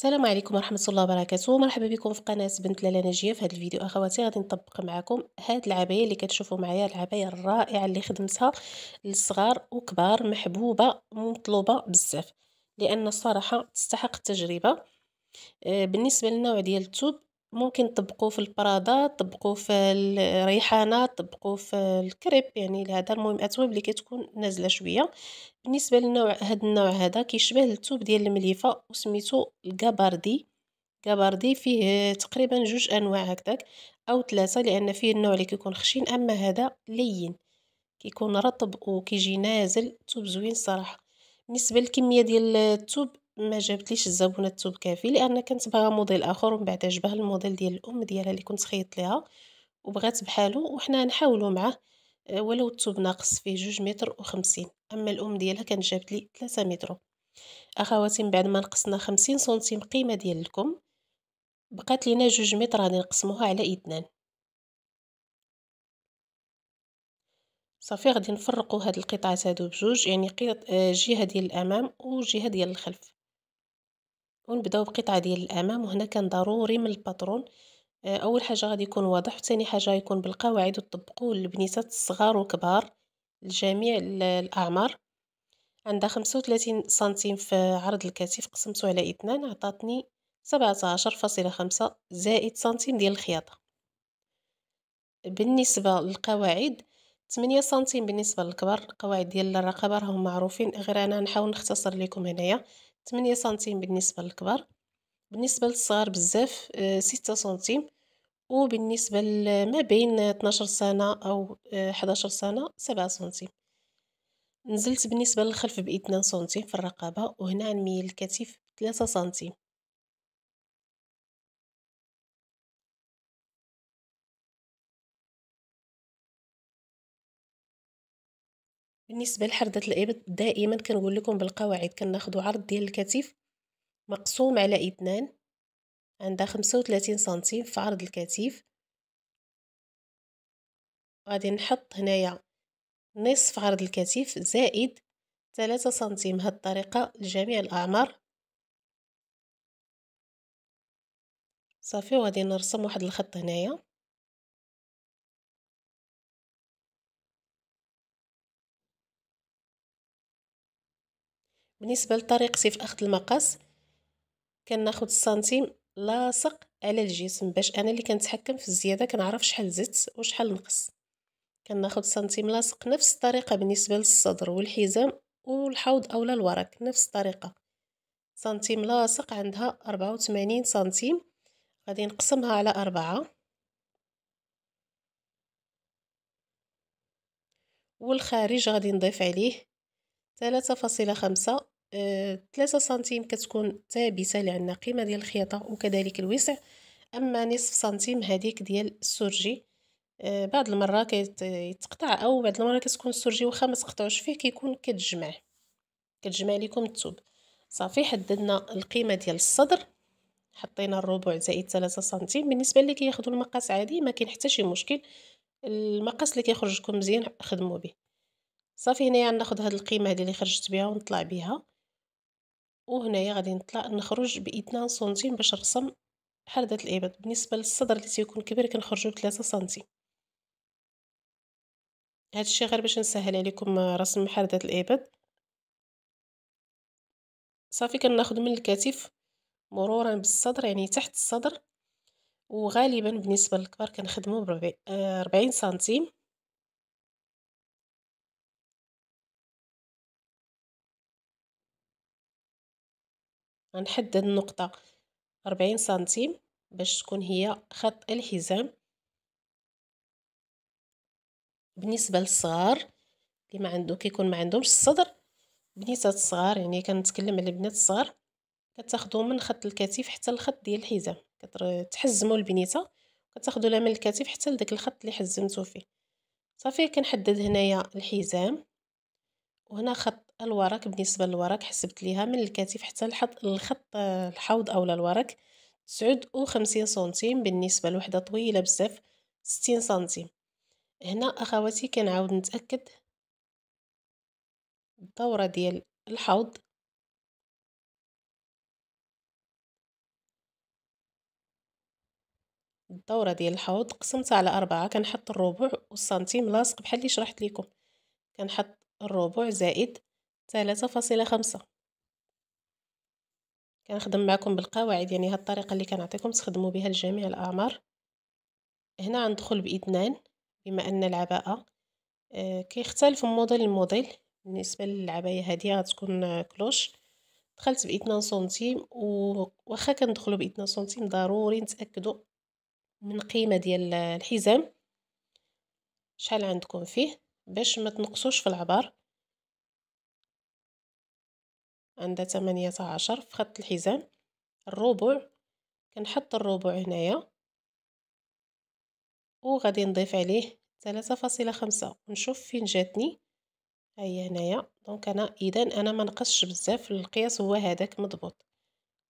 السلام عليكم ورحمة الله وبركاته مرحبا بكم في قناة بنت لالا نجية في هذا الفيديو أخواتي غادي نطبق معكم هاد العباية اللي كتشوفوا معايا العباية الرائعة اللي خدمتها للصغار وكبار محبوبة ومطلوبة بزاف لأن الصراحة تستحق التجربة آه، بالنسبة للنوع ديال التوب ممكن تطبقوه في البرادا تطبقوه في الريحانه تطبقوه في الكريب يعني هذا المهم اتوب اللي كتكون نازله شويه بالنسبه للنوع هذا النوع هذا كيشبه التوب ديال المليفه وسميتو الكاباردي كاباردي فيه تقريبا جوج انواع هكذاك او ثلاثه لان فيه النوع اللي كيكون خشين اما هذا لين كيكون رطب وكيجي نازل توب زوين صراحه بالنسبه للكميه ديال التوب ما جابتليش الزبونه الثوب كافي لان كنت باغا موديل اخر ومن بعد عجبها الموديل ديال الام ديالها اللي كنت خيط ليها وبغات بحالو وحنا نحاولوا معاه آه، ولو الثوب ناقص فيه جوج متر وخمسين اما الام ديالها كانت جابت لي 3 متر اخواتي من بعد ما نقصنا خمسين سنتيم قيمه ديال الكم بقات لينا جوج متر غادي نقسموها على اثنان صافي غادي نفرقوا هاد القطعات هادو بجوج يعني آه، جهه ديال الامام وجهه ديال الخلف ونبداو بقطعه ديال الامام وهنا كان ضروري من الباترون آه، اول حاجه غادي يكون واضح وثاني حاجه يكون بالقواعد وتطبقوه للبنيتات الصغار وكبار لجميع الاعمار عندها 35 سنتيم في عرض الكتف قسمته على اثنان عطاتني 17.5 زائد سنتيم ديال الخياطه بالنسبه للقواعد 8 سنتيم بالنسبه للكبار القواعد ديال الرقبه راهم معروفين غير انا نحاول نختصر لكم هنايا 8 سنتيم بالنسبة للكبار بالنسبة للصغار بزاف 6 آه، سنتيم وبالنسبة ما بين 12 سنة أو 11 آه، سنة 7 سنتيم نزلت بالنسبة للخلف 2 سنتيم في الرقبة وهنا نميل الكتف 3 سنتيم بالنسبه لحرده الابط دائما كنقول لكم بالقواعد كناخذوا عرض ديال الكتف مقسوم على اثنان عندها 35 سنتيم في عرض الكتف غادي نحط هنايا نصف عرض الكتف زائد 3 سنتيم هاد الطريقه لجميع الاعمار صافي وغادي نرسم واحد الخط هنايا بالنسبه لطريقتي في اخذ المقص كناخذ السنتيم لاصق على الجسم باش انا اللي كنتحكم في الزياده كنعرف شحال زدت وشحال نقص كناخذ سنتيم لاصق نفس الطريقه بالنسبه للصدر والحزام والحوض اولا الورك نفس الطريقه سنتيم لاصق عندها 84 سنتيم غادي نقسمها على أربعة والخارج غادي نضيف عليه ثلاثة فاصلة خمسة 3 سنتيم كتكون ثابته لان القيمه ديال الخياطه وكذلك الوسع اما نصف سنتيم هذيك ديال السرجي آه، بعض المره كيتقطع او بعض المره كتكون السرجي واخا ما تقطعوش فيه كيكون كتجمع كتجمع لكم الثوب صافي حددنا القيمه ديال الصدر حطينا الربع زائد 3 سنتيم بالنسبه اللي كياخذوا المقاس عادي ما كاين حتى شي مشكل المقاس اللي كيخرج لكم مزيان خدموا به صافي هنايا ناخذ هاد القيمه هذه اللي خرجت بها ونطلع بها وهنايا غادي نطلع نخرج 2 سنتيم باش نرسم حردة الإبط بالنسبة للصدر اللي تيكون كبير كنخرجو بثلاثة سنتيم هادشي غير باش نسهل عليكم رسم حردة الإبط صافي كناخد من الكتف مرورا بالصدر يعني تحت الصدر وغالبا بالنسبة للكبار كنخدمو 40 آه، سنتيم غنحدد النقطة ربعين سنتيم باش تكون هي خط الحزام بالنسبة للصغار اللي ما عنده كيكون ما عندهمش الصدر بنيتات الصغار يعني كنتكلم على البنات الصغار كتاخدو من خط الكتف حتى الخط ديال الحزام كتحزموا البنيته كتاخدو لها من الكتف حتى لداك الخط اللي حزمتو فيه صافي كنحدد هنايا الحزام وهنا خط الورق بالنسبه للورق حسبت ليها من الكتف حتى الخط الحوض اولا الورق تسعود سنتيم بالنسبه لوحده طويله بزاف ستين سنتيم هنا اخواتي كنعاود نتاكد الدوره ديال الحوض الدوره ديال الحوض قسمتها على أربعة كنحط الربع والسنتيم لاصق بحال اللي شرحت لكم كنحط الربع زائد ثلاثة فاصلة خمسة كنخدم معكم بالقواعد يعني هاد الطريقة اللي كنعطيكم تخدموا بها لجميع الأعمار هنا غندخل باثنان بما أن العباءة آه كيختلف من موديل لموديل بالنسبة للعباية هادي غتكون كلوش دخلت باثنان سنتيم وخا كندخلو باثنان سنتيم ضروري نتأكدوا من قيمة ديال الحزام شحال عندكم فيه باش ما تنقصوش في العبار عندها ثمانية عشر في خط الحزام الربع كنحط الربع هنايا وغادي نضيف عليه تلاتة فاصلة خمسة ونشوف فين جاتني هي هنايا دونك انا اذا انا ما نقصش بزاف القياس هو هذاك مضبوط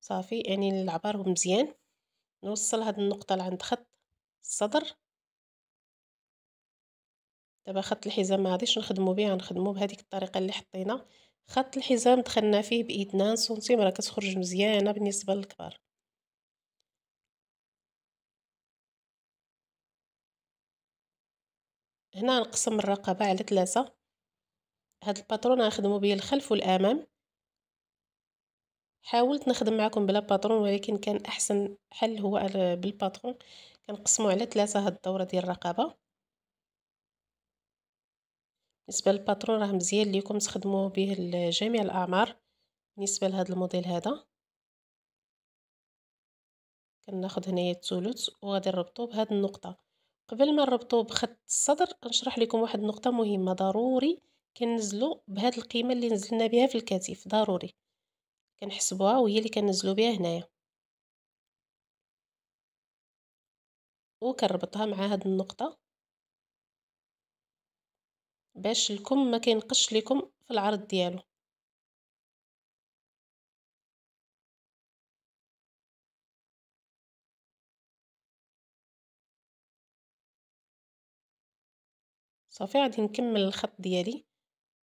صافي يعني العبار مزيان نوصل هاد النقطه لعند خط الصدر دابا خط الحزام ما غاديش نخدمو بيه غنخدمو بهذيك الطريقه اللي حطينا خط الحزام دخلنا فيه بايدنا سنتيم راه كتخرج مزيانه بالنسبه للكبار هنا نقسم الرقبه على ثلاثة هاد الباترون غنخدمو به الخلف والامام حاولت نخدم معكم بلا باترون ولكن كان احسن حل هو بالباترون كنقسمو على ثلاثة هاد الدوره ديال الرقبه بالنسبه للباترون راه مزيان ليكم تخدموه به لجميع الاعمار بالنسبه لهذا الموديل هذا كناخذ هنايا الثلث وغادي نربطو بهاد النقطه قبل ما نربطو بخط الصدر نشرح لكم واحد النقطه مهمه ضروري كننزلو بهاد القيمه اللي نزلنا بها في الكتف ضروري كنحسبوها وهي اللي كننزلو بها هنايا وكنربطها مع هاد النقطه باش الكم ما كينقش لكم في العرض ديالو صافي غادي نكمل الخط ديالي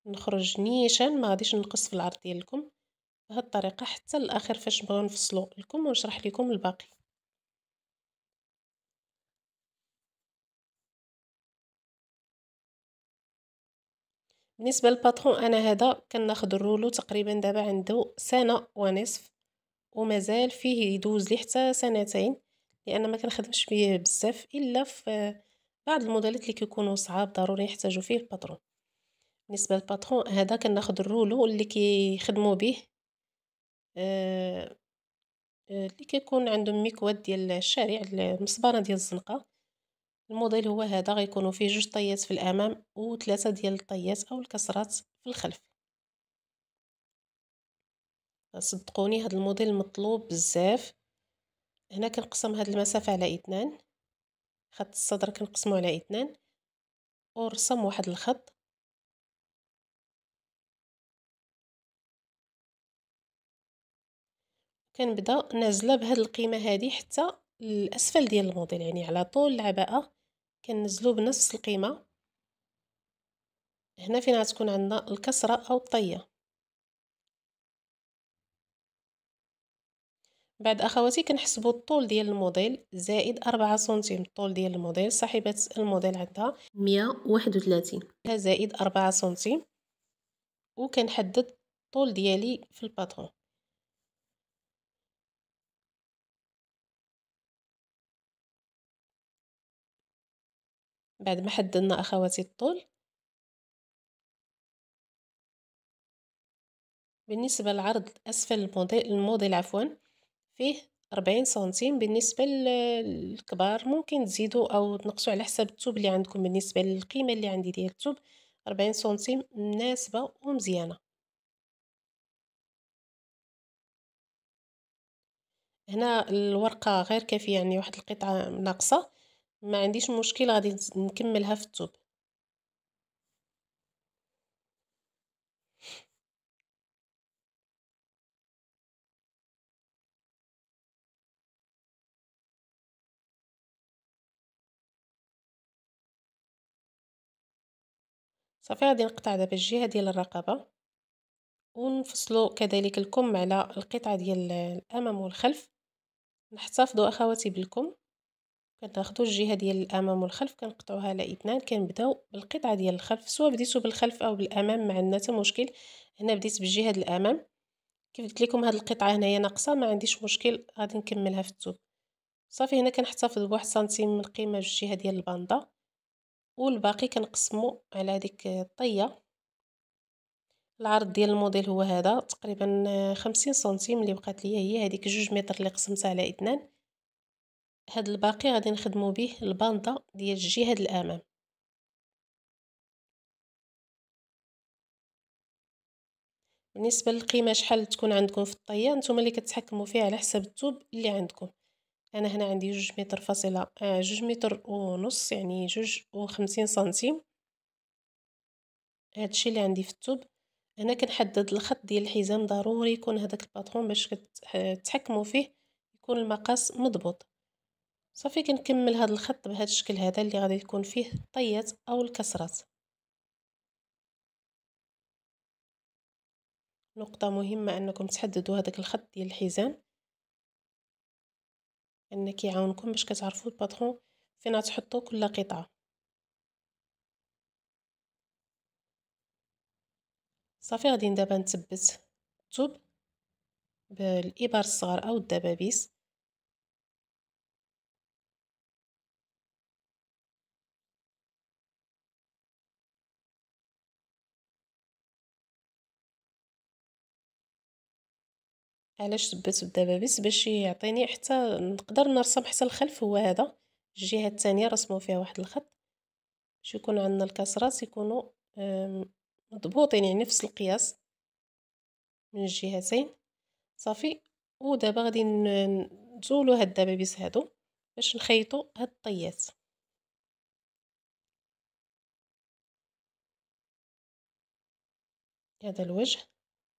نخرج نيشان ما غاديش نقص في العرض ديالكم بهاد الطريقه حتى الاخر فاش بغاو نفصلو لكم ونشرح لكم الباقي بالنسبه للباترون انا هذا كناخذ الرولو تقريبا دابا عنده سنه ونصف ومازال فيه يدوز لي حتى سنتين لان ما كنخدمش فيه بزاف الا في بعض الموديلات اللي كيكونوا صعاب ضروري يحتاجوا فيه الباترون بالنسبه للباترون هذا كناخذ الرولو اللي كيخدموا به آه، آه، اللي كيكون عندهم ميكواد ديال الشارع المصبره ديال الزنقه الموديل هو هذا غيكونوا فيه جوج طيات في الامام وثلاثه ديال الطيات او الكسرات في الخلف صدقوني هذا الموديل مطلوب بزاف هنا كنقسم هذه المسافه على اثنان خط الصدر كنقسمه على اثنان ورسم واحد الخط كنبدا نازله بهاد القيمه هذه حتى الاسفل ديال الموديل يعني على طول العباءه كنزلو بنفس القيمة هنا فين غتكون عندنا الكسرة أو الطية بعد أخواتي كنحسبو الطول ديال الموديل زائد أربعة سنتيم الطول ديال الموديل صاحبة الموديل عندها مية واحد وثلاثين زائد أربعة سنتيم وكنحدد الطول ديالي في الباترون بعد ما حددنا أخواتي الطول بالنسبة للعرض أسفل الموديل عفوا فيه 40 سنتيم بالنسبة للكبار ممكن تزيدوا أو تنقصوا على حسب التوب اللي عندكم بالنسبة للقيمة اللي عندي ديال التوب 40 سنتيم مناسبة ومزيانة هنا الورقة غير كافية يعني واحد القطعة ناقصة ما عنديش مشكل غادي نكملها في التوب صافي غادي نقطع دابا الجهه ديال الرقبه ونفصلوا كذلك الكم على القطعه ديال الامام والخلف نحتفظوا اخواتي بالكم كناخدو الجهه ديال الامام والخلف كنقطعوها على اثنان كنبداو بالقطعه ديال الخلف سواء بديتو بالخلف او بالامام ما عندنا حتى مشكل هنا بديت بالجهه ديال الامام كيف قلت لكم هاد القطعه هنايا ناقصه ما عنديش مشكل غادي نكملها في الثوب صافي هنا كنحتفظ بواحد سنتيم من القيمه بالجهه ديال الباندا والباقي كنقسمو على هذيك الطيه العرض ديال الموديل هو هذا تقريبا خمسين سنتيم اللي بقات ليا هي هذيك جوج متر اللي قسمتها على اثنان هاد الباقي غادي نخدمو به الباندا ديال الجهه الامام بالنسبه للقيمه شحال تكون عندكم في الطيه نتوما اللي كتحكموا فيها على حسب التوب اللي عندكم انا هنا عندي جوج متر فاصله آه جوج متر ونص يعني جوج وخمسين سنتيم هادشي اللي عندي في التوب هنا كنحدد الخط ديال الحزام ضروري يكون هداك الباترون باش كتحكموا فيه يكون المقاس مضبوط صافي كنكمل هذا الخط بهذا الشكل هذا اللي غادي يكون فيه الطيات او الكسرات نقطه مهمه انكم تحددوا هذاك الخط ديال الحزام ان كيعاونكم باش كتعرفوا الباترون فين غتحطوا كل قطعه صافي غادي دابا نثبت الثوب بالابر الصغار او الدبابيس علاش ثبت الدبابيس باش يعطيني حتى نقدر نرسم حتى الخلف هو هذا الجهه الثانيه رسموا فيها واحد الخط باش يكون عندنا الكسرات يكونوا مضبوطين يعني نفس القياس من الجهتين صافي ودابا غادي نزولو هاد الدبابيس هادو باش نخيطو هاد الطيات هذا الوجه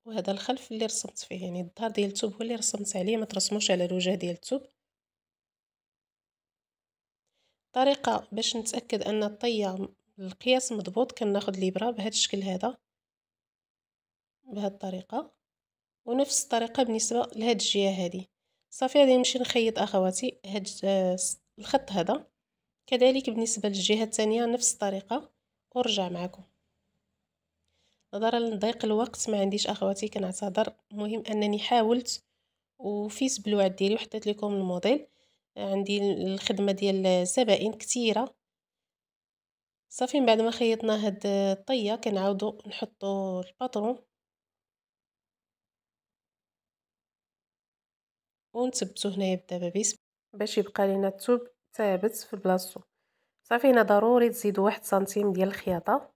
وهذا الخلف اللي رسمت فيه يعني الظهر ديال الثوب هو اللي رسمت عليه ما ترسموش على الوجه ديال الثوب طريقة باش نتأكد أن الطية القياس مضبوط كناخد الإبرة بهذا الشكل هذا بهذه الطريقة ونفس الطريقة بالنسبة لهاد الجهة هذه صافي غادي نمشي نخيط أخواتي هاد آه، الخط هذا كذلك بالنسبة للجهة الثانية نفس الطريقة ورجع معكم نظرا لضيق الوقت ما عنديش اخواتي كنعتذر المهم انني حاولت وفيس بالوعد ديالي وحطيت لكم الموديل عندي الخدمه ديال الزبائن كثيره صافي من بعد ما خيطنا هاد الطيه كنعاودو نحطو الباترون ونثبتو هنايا دابا بيس باش يبقى لينا الثوب ثابت في بلاصتو صافي هنا ضروري تزيدوا واحد سنتيم ديال الخياطه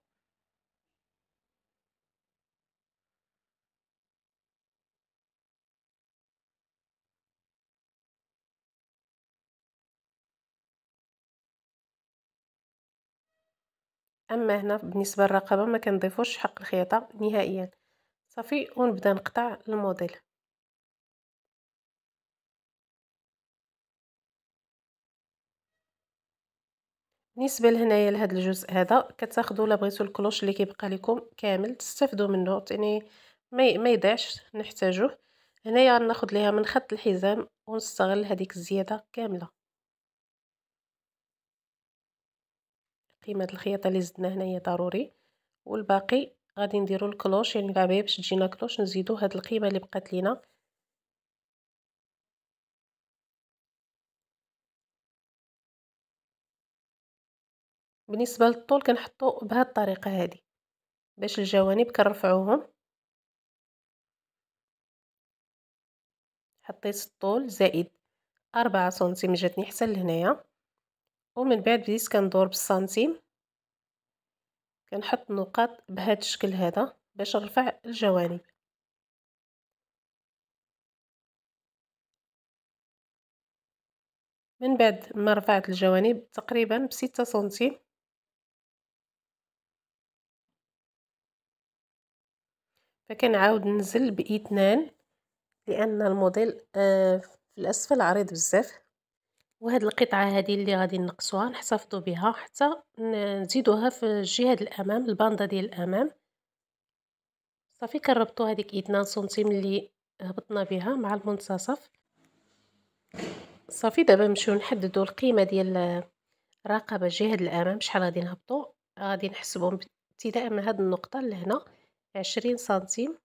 اما هنا بالنسبه للرقبه ما كنضيفوش حق الخياطه نهائيا صافي ونبدا نقطع الموديل بالنسبه لهنايا لهاد الجزء هذا كتاخذوا لا بغيتو الكلوش اللي كيبقى لكم كامل تستافدوا منه يعني ما يضيعش نحتاجوه هنايا غناخذ ليها من خط الحزام ونستغل هذيك الزياده كامله قيمه الخياطه اللي زدنا هنايا ضروري والباقي غادي نديرو الكلوش يعني العبايه باش تجينا كلوش نزيدو هاد القيمه اللي بقات لينا بالنسبه للطول كنحطو بهاد الطريقه هادي باش الجوانب كنرفعوهم حطيت الطول زائد أربعة سنتيم جاتني حتى لهنايا ومن بعد بديت كندور بالسنتيم كنحط النقاط بهذا الشكل هذا باش نرفع الجوانب من بعد ما رفعت الجوانب تقريبا بستة سنتيم فكنعاود ننزل باثنان لان الموديل آه، في الاسفل عريض بزاف وهاد القطعة هادي اللي غادي نقصوها نحتفظو بها حتى نزيدوها في الجهة الأمام الباندا ديال الأمام صافي كنربطو هاديك اثنان سنتيم اللي هبطنا بها مع المنتصف صافي دابا نمشيو نحددو القيمة ديال الرقبة الجهة الأمام شحال غادي نهبطو غادي نحسبهم ابتداء من هاد النقطة لهنا عشرين سنتيم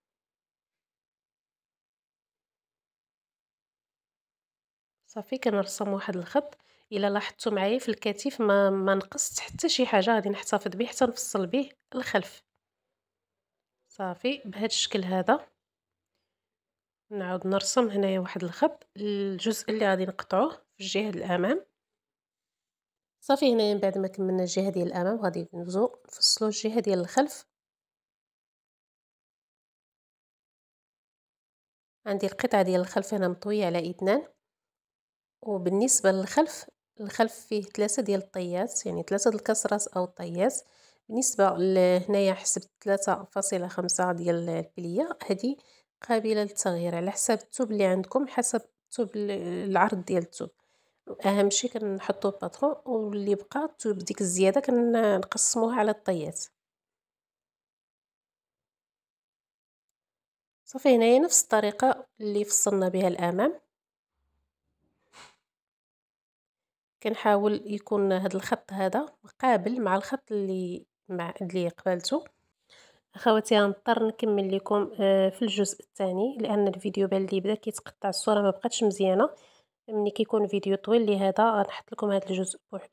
صافي كنرسم واحد الخط الا لاحظتوا معايا في الكتف ما, ما نقصت حتى شي حاجه غادي نحتفظ به حتى نفصل به الخلف صافي بهذا الشكل هذا نعاود نرسم هنايا واحد الخط الجزء اللي غادي نقطعوه في الجهه الامام صافي هنايا من بعد ما كملنا الجهه ديال الامام غادي ندوزو نفصلو الجهه ديال الخلف عندي القطعه ديال الخلف هنا مطويه على اثنان وبالنسبة للخلف الخلف فيه ثلاثة ديال الطيات يعني ثلاثة الكسرات أو الطيات بالنسبة لهنا حسب ثلاثة فاصلة خمسة ديال البلية هذه قابلة للتغيير على حسب التوب اللي عندكم حسب التوب العرض ديال التوب اهم شيء كنحطو باترون واللي بقى التوب ديك الزياده كنقسموها على الطيات صافي هنايا نفس الطريقه اللي فصلنا بها الامام كنحاول يكون هذا الخط هذا مقابل مع الخط اللي مع اللي قبلته اخواتي غنضطر نكمل لكم آه، في الجزء الثاني لان الفيديو بان لي بدا كيتقطع الصوره ما بقاتش مزيانه ملي كيكون فيديو طويل لهذا غنحط لكم هذا الجزء بوحدو